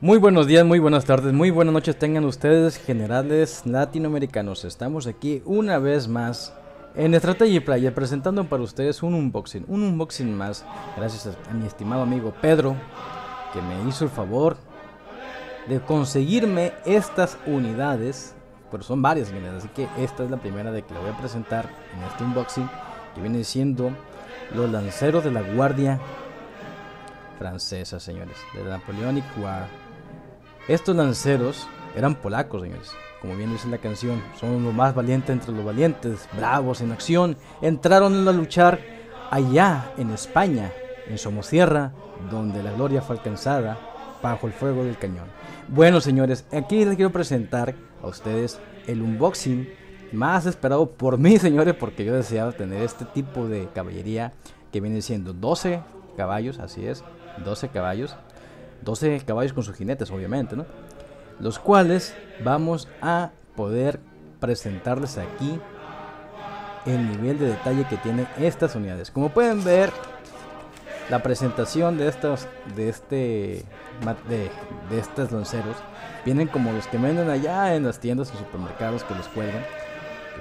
Muy buenos días, muy buenas tardes, muy buenas noches tengan ustedes, generales latinoamericanos. Estamos aquí una vez más en Estrategia Playa presentando para ustedes un unboxing, un unboxing más. Gracias a, mi estimado amigo Pedro que me hizo el favor de conseguirme estas unidades, pero son varias unidades, así que esta es la primera de que le voy a presentar en este unboxing que viene siendo los lanceros de la Guardia Francesa, señores, de Napoleonic War. Estos lanceros eran polacos, señores. Como bien dice la canción, son los más valientes entre los valientes, bravos en acción. Entraron a luchar allá en España, en Somosierra, donde la gloria fue alcanzada bajo el fuego del cañón. Bueno, señores, aquí les quiero presentar a ustedes el unboxing más esperado por mí, señores, porque yo deseaba tener este tipo de caballería que viene siendo 12 caballos, así es, 12 caballos 12 caballos con sus jinetes, obviamente, ¿no? Los cuales vamos a poder presentarles aquí el nivel de detalle que tienen estas unidades. Como pueden ver, la presentación de estos de este de, de estos lanceros vienen como los que venden allá en las tiendas o supermercados que los cuelgan.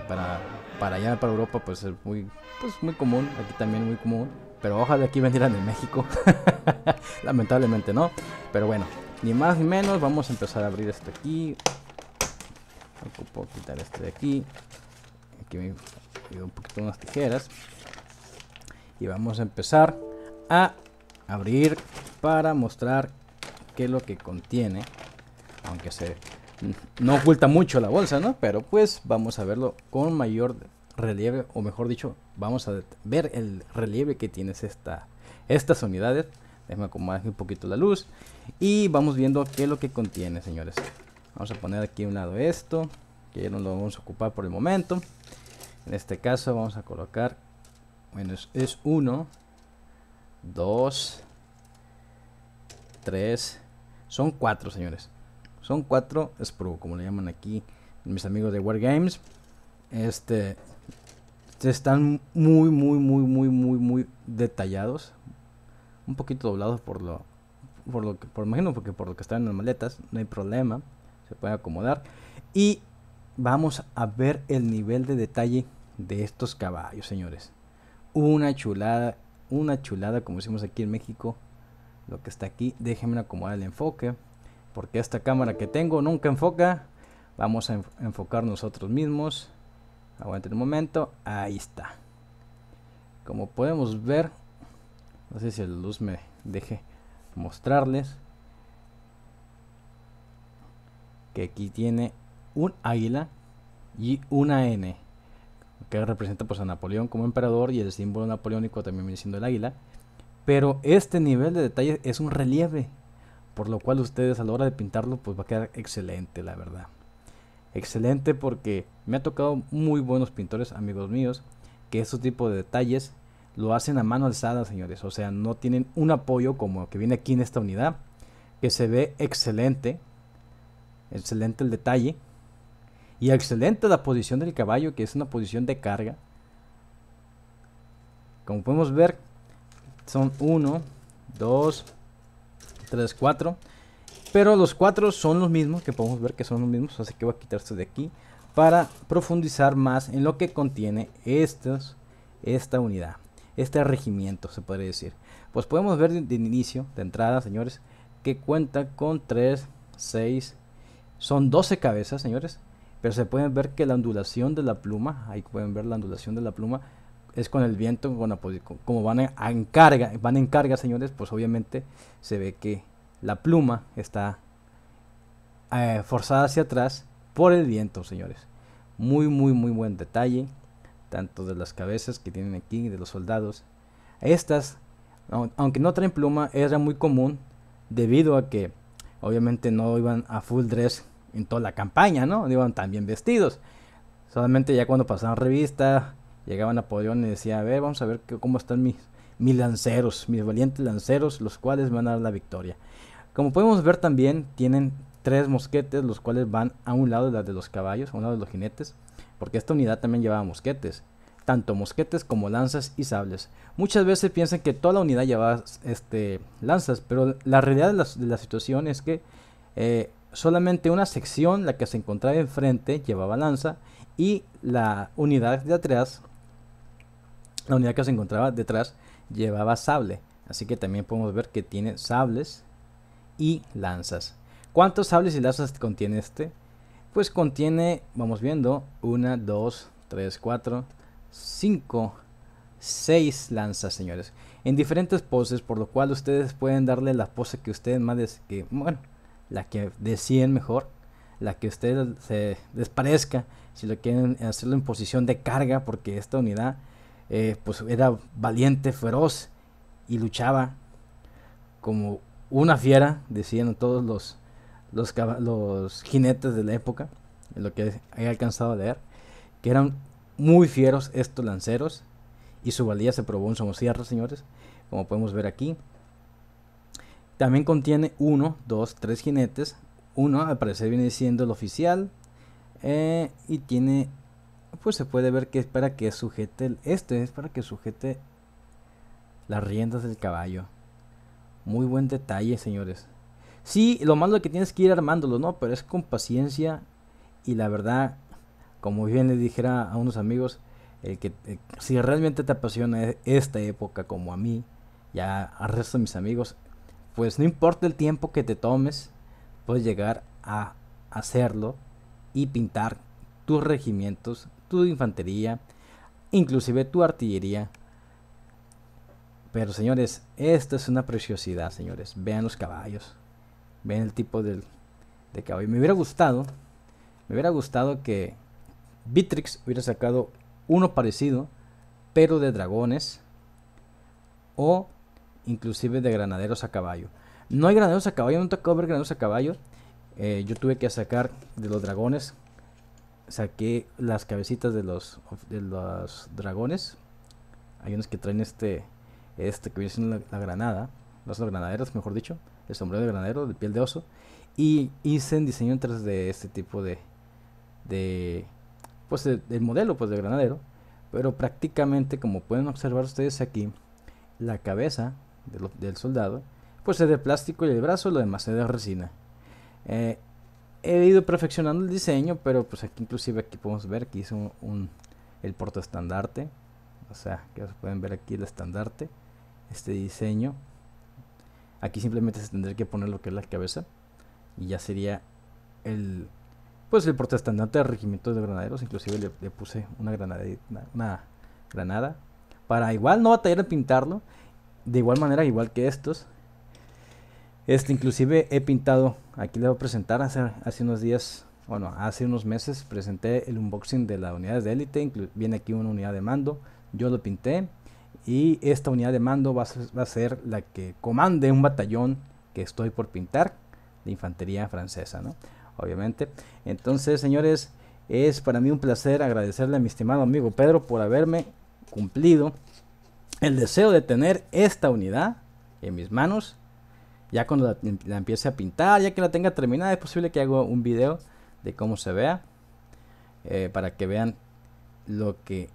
Para, para allá, para Europa, pues es muy, pues muy común. Aquí también muy común. Pero ojalá aquí vendieran en México. Lamentablemente no. Pero bueno, ni más ni menos. Vamos a empezar a abrir esto aquí. quitar este de aquí. Aquí me ido un poquito unas tijeras. Y vamos a empezar a abrir para mostrar qué es lo que contiene. Aunque se no oculta mucho la bolsa, ¿no? Pero pues vamos a verlo con mayor relieve, o mejor dicho, vamos a ver el relieve que tienes estas unidades. Déjenme acomodar un poquito la luz. Y vamos viendo qué es lo que contiene, señores. Vamos a poner aquí a un lado esto. Que ya no lo vamos a ocupar por el momento. En este caso vamos a colocar... Bueno, es uno... Dos... Tres... Son cuatro señores. Son cuatro Spru, como le llaman aquí mis amigos de Wargames. Este... Están muy, muy, muy, muy, muy, muy detallados un poquito doblados por lo, por lo que, por, imagino porque por lo que están en las maletas, no hay problema, se puede acomodar. Y vamos a ver el nivel de detalle de estos caballos, señores. Una chulada, una chulada como decimos aquí en México, lo que está aquí, déjenme acomodar el enfoque, porque esta cámara que tengo nunca enfoca, vamos a enfocar nosotros mismos. Aguanten un momento, ahí está. Como podemos ver, no sé si la luz me deje mostrarles que aquí tiene un águila y una N que representa pues a Napoleón como emperador y el símbolo napoleónico también viene siendo el águila pero este nivel de detalle es un relieve por lo cual ustedes a la hora de pintarlo pues va a quedar excelente la verdad excelente porque me ha tocado muy buenos pintores amigos míos que estos tipos de detalles lo hacen a mano alzada, señores. O sea, no tienen un apoyo como el que viene aquí en esta unidad, que se ve excelente, excelente el detalle y excelente la posición del caballo, que es una posición de carga. Como podemos ver, son 1, 2, 3, 4. Pero los cuatro son los mismos, que podemos ver que son los mismos, así que voy a quitarse de aquí para profundizar más en lo que contiene estos, esta unidad este regimiento, se puede decir. Pues podemos ver de, inicio, de entrada, señores, que cuenta con 3, 6, son 12 cabezas, señores, pero se pueden ver que la ondulación de la pluma, ahí pueden ver la ondulación de la pluma, es con el viento, como van a en carga, van en carga, señores, pues obviamente se ve que la pluma está eh, forzada hacia atrás por el viento, señores. Muy, muy, muy buen detalle tanto de las cabezas que tienen aquí, de los soldados. Estas, aunque no traen pluma, era muy común debido a que obviamente no iban a full dress en toda la campaña, ¿no? Iban tan bien vestidos. Solamente ya cuando pasaban revista, llegaban a podión y decían, a ver, vamos a ver cómo están mis, mis lanceros, mis valientes lanceros, los cuales van a dar la victoria. Como podemos ver también, tienen tres mosquetes, los cuales van a un lado de los caballos, a un lado de los jinetes porque esta unidad también llevaba mosquetes, tanto mosquetes como lanzas y sables. Muchas veces piensan que toda la unidad llevaba este, lanzas, pero la realidad de la, situación es que eh, solamente una sección, la que se encontraba enfrente, llevaba lanza y la unidad de atrás, la unidad que se encontraba detrás, llevaba sable. Así que también podemos ver que tiene sables y lanzas. ¿Cuántos sables y lanzas contiene este? pues contiene, vamos viendo, 1, 2, 3, 4, 5, 6 lanzas, señores. En diferentes poses, por lo cual ustedes pueden darle la pose que ustedes más, que, bueno, la que deciden mejor, la que ustedes se les parezca, si lo quieren hacerlo en posición de carga, porque esta unidad, eh, pues era valiente, feroz y luchaba como una fiera, decían todos los los, jinetes de la época, en lo que he alcanzado a leer, que eran muy fieros estos lanceros y su valía se probó en Somosierras, señores, como podemos ver aquí. También contiene uno, dos, tres jinetes. Uno al parecer viene siendo el oficial eh, y tiene, pues se puede ver que es para que sujete, el, este es para que sujete las riendas del caballo. Muy buen detalle, señores. Sí, lo malo es que tienes que ir armándolo, ¿no? Pero es con paciencia y la verdad, como bien le dijera a unos amigos, el que eh, si realmente te apasiona e, esta época como a mí, ya al resto de mis amigos, pues no importa el tiempo que te tomes, puedes llegar a hacerlo y pintar tus regimientos, tu infantería, inclusive tu artillería. Pero señores, esta es una preciosidad, señores. Vean los caballos. Ven el tipo del, de caballo. Me hubiera gustado, me hubiera gustado que Bitrix hubiera sacado uno parecido, pero de dragones o inclusive de granaderos a caballo. No hay granaderos a caballo, no he ver granaderos a caballo. Eh, yo tuve que sacar de los dragones, saqué las cabecitas de los, de los dragones. Hay unos que traen este, este que viene siendo la granada las granaderas, mejor dicho, el sombrero de granadero, de piel de oso, y hice en diseño en de este tipo de, de pues el modelo pues de granadero, pero prácticamente como pueden observar ustedes aquí, la cabeza del soldado, pues es de plástico y el brazo lo demás es de resina. Eh, he ido perfeccionando el diseño, pero pues aquí inclusive aquí podemos ver que hice un, un, estandarte. o sea, que pueden ver aquí el estandarte, este diseño Aquí simplemente se tendría que poner lo que es la cabeza. Y ya sería el. Pues el protestante del regimiento de granaderos. Inclusive le, puse una granada, una, granada. Para igual no batallar en pintarlo. De igual manera, igual que estos. Este, inclusive he pintado. Aquí le voy a presentar hace, hace unos días. Bueno, hace unos meses presenté el unboxing de las unidades de élite. Viene aquí una unidad de mando. Yo lo pinté y esta unidad de mando va a, ser, la que comande un batallón que estoy por pintar de infantería francesa, ¿no? Obviamente. Entonces, señores, es para mí un placer agradecerle a mi estimado amigo Pedro por haberme cumplido el deseo de tener esta unidad en mis manos. Ya cuando la, empiece a pintar, ya que la tenga terminada, es posible que haga un video de cómo se vea. Eh, para que vean lo que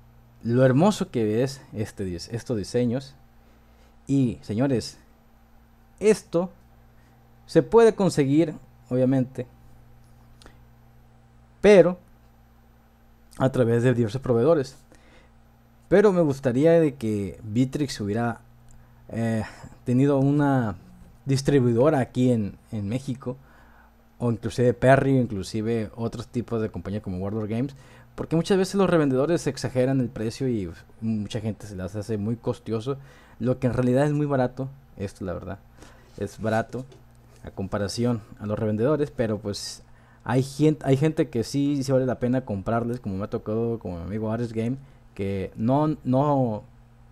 lo hermoso que es este, estos diseños. Y señores, esto se puede conseguir, obviamente, pero a través de diversos proveedores. Pero me gustaría de que Vitrix hubiera eh, tenido una distribuidora aquí en, México, o inclusive Perry, inclusive otros tipos de compañías como Warlord Games, porque muchas veces los revendedores exageran el precio y mucha gente se las hace muy costioso. Lo que en realidad es muy barato, esto la verdad, es barato a comparación a los revendedores, pero pues hay gente, hay gente que sí, se vale la pena comprarles, como me ha tocado como mi amigo Ares Game, que no, no,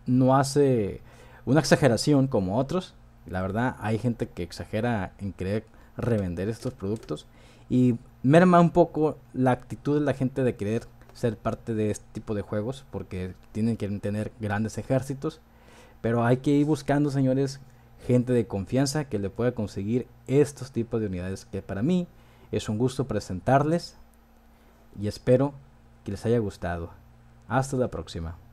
no hace una exageración como otros. La verdad, hay gente que exagera en querer revender estos productos y merma un poco la actitud de la gente de querer ser parte de este tipo de juegos porque tienen que tener grandes ejércitos. Pero hay que ir buscando, señores, gente de confianza que le pueda conseguir estos tipos de unidades que para mí es un gusto presentarles y espero que les haya gustado. Hasta la próxima.